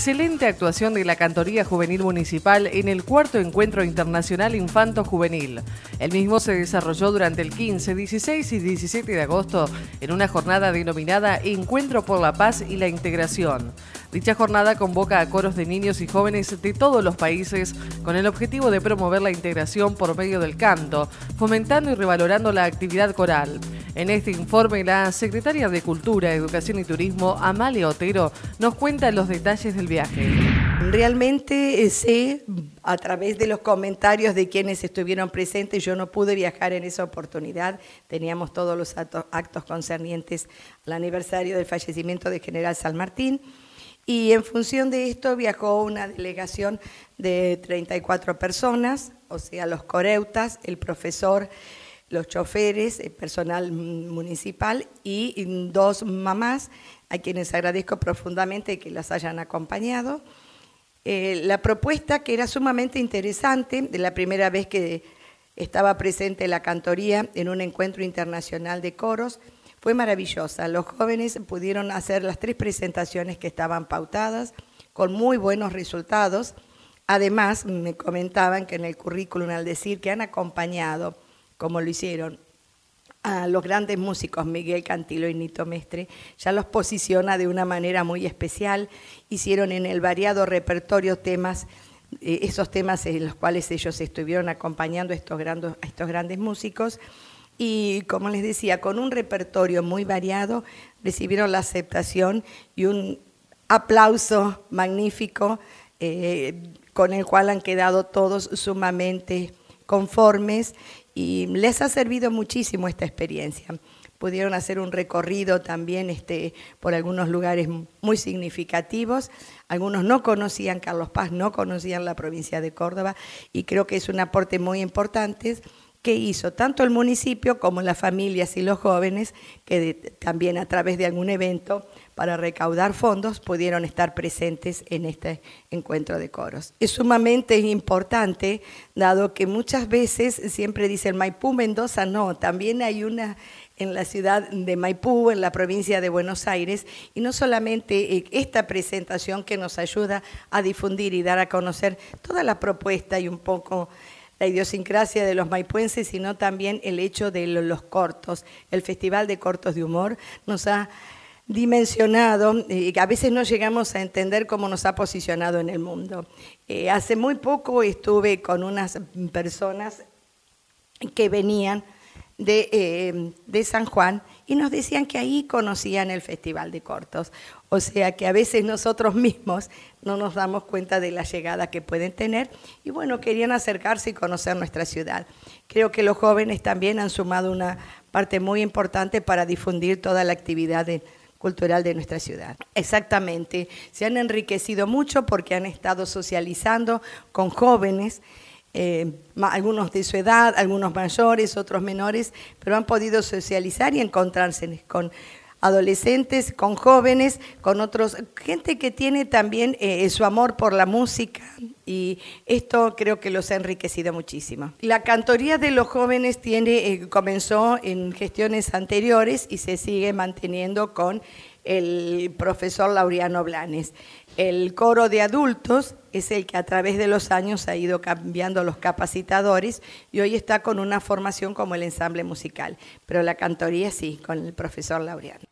Excelente actuación de la Cantoría Juvenil Municipal en el cuarto Encuentro Internacional Infanto Juvenil. El mismo se desarrolló durante el 15, 16 y 17 de agosto en una jornada denominada Encuentro por la Paz y la Integración. Dicha jornada convoca a coros de niños y jóvenes de todos los países con el objetivo de promover la integración por medio del canto, fomentando y revalorando la actividad coral. En este informe, la secretaria de Cultura, Educación y Turismo, Amalia Otero, nos cuenta los detalles del viaje. Realmente eh, sé a través de los comentarios de quienes estuvieron presentes, yo no pude viajar en esa oportunidad, teníamos todos los actos concernientes al aniversario del fallecimiento del general San Martín. Y en función de esto viajó una delegación de 34 personas, o sea, los coreutas, el profesor los choferes, el eh, personal municipal y dos mamás a quienes agradezco profundamente que las hayan acompañado. Eh, la propuesta que era sumamente interesante, de la primera vez que estaba presente la cantoría en un encuentro internacional de coros, fue maravillosa. Los jóvenes pudieron hacer las tres presentaciones que estaban pautadas con muy buenos resultados. Además, me comentaban que en el currículum, al decir que han acompañado como lo hicieron a los grandes músicos Miguel Cantilo y Nito Mestre, ya los posiciona de una manera muy especial. Hicieron en el variado repertorio temas, eh, esos temas en los cuales ellos estuvieron acompañando a estos, grandes, músicos. Y como les decía, con un repertorio muy variado, recibieron la aceptación y un aplauso magnífico eh, con el cual han quedado todos sumamente conformes y les ha servido muchísimo esta experiencia. Pudieron hacer un recorrido también este, por algunos lugares muy significativos. Algunos no conocían Carlos Paz, no conocían la provincia de Córdoba y creo que es un aporte muy importante que hizo tanto el municipio como las familias y los jóvenes, que también a través de algún evento para recaudar fondos pudieron estar presentes en este encuentro de coros. Es sumamente importante, dado que muchas veces siempre dicen Maipú, Mendoza, no, también hay una en la ciudad de Maipú, en la provincia de Buenos Aires, y no solamente eh, esta presentación que nos ayuda a difundir y dar a conocer toda la propuesta y un poco la idiosincrasia de los maipuenses, sino también el hecho de los cortos. El Festival de Cortos de Humor nos ha dimensionado y eh, a veces no llegamos a entender cómo nos ha posicionado en el mundo. Eh, hace muy poco estuve con unas personas que venían de, eh, de San Juan y nos decían que ahí conocían el Festival de Cortos. O sea que a veces nosotros mismos no nos damos cuenta de la llegada que pueden tener y bueno, querían acercarse y conocer nuestra ciudad. Creo que los jóvenes también han sumado una parte muy importante para difundir toda la actividad cultural de nuestra ciudad. Exactamente, se han enriquecido mucho porque han estado socializando con jóvenes. Eh, algunos de su edad, algunos mayores, otros menores, pero han podido socializar y encontrarse con adolescentes, con jóvenes, con otros, gente que tiene también eh, eh, su amor por la música y esto creo que los ha enriquecido muchísimo. La cantoría de los jóvenes tiene, comenzó en gestiones anteriores y se sigue manteniendo con el profesor Laureano Blanes. El coro de adultos es el que a través de los años ha ido cambiando los capacitadores y hoy está con una formación como el ensamble musical, pero la cantoría sí, con el profesor Laureano.